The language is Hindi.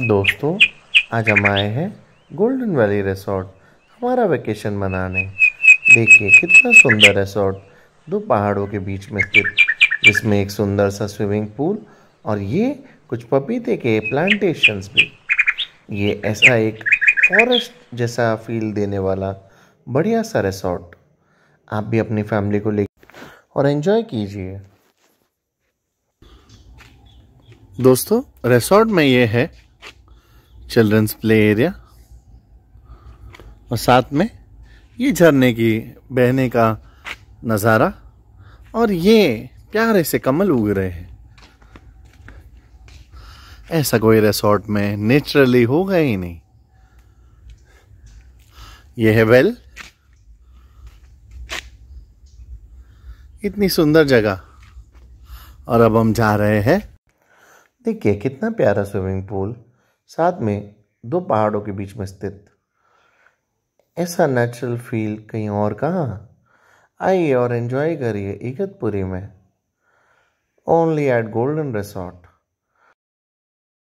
दोस्तों आज हम आए हैं गोल्डन वैली रिसोर्ट हमारा वेकेशन मनाने देखिए कितना सुंदर रिसोर्ट दो पहाड़ों के बीच में स्थित जिसमें एक सुंदर सा स्विमिंग पूल और ये कुछ पपीते के प्लांटेशंस भी ये ऐसा एक फॉरेस्ट जैसा फील देने वाला बढ़िया सा रिसोर्ट आप भी अपनी फैमिली को ले और एंजॉय कीजिए दोस्तों रिसोर्ट में ये है चिल्ड्रंस प्ले एरिया और साथ में ये झरने की बहने का नज़ारा और ये प्यारे से कमल उग रहे हैं ऐसा कोई रिसोर्ट में नेचुरली होगा ही नहीं ये है वेल इतनी सुंदर जगह और अब हम जा रहे हैं देखिए कितना प्यारा स्विमिंग पूल साथ में दो पहाड़ों के बीच में स्थित ऐसा नेचुरल फील कहीं और कहाँ आइए और एंजॉय करिए इगतपुरी में ओनली एट गोल्डन रिसोर्ट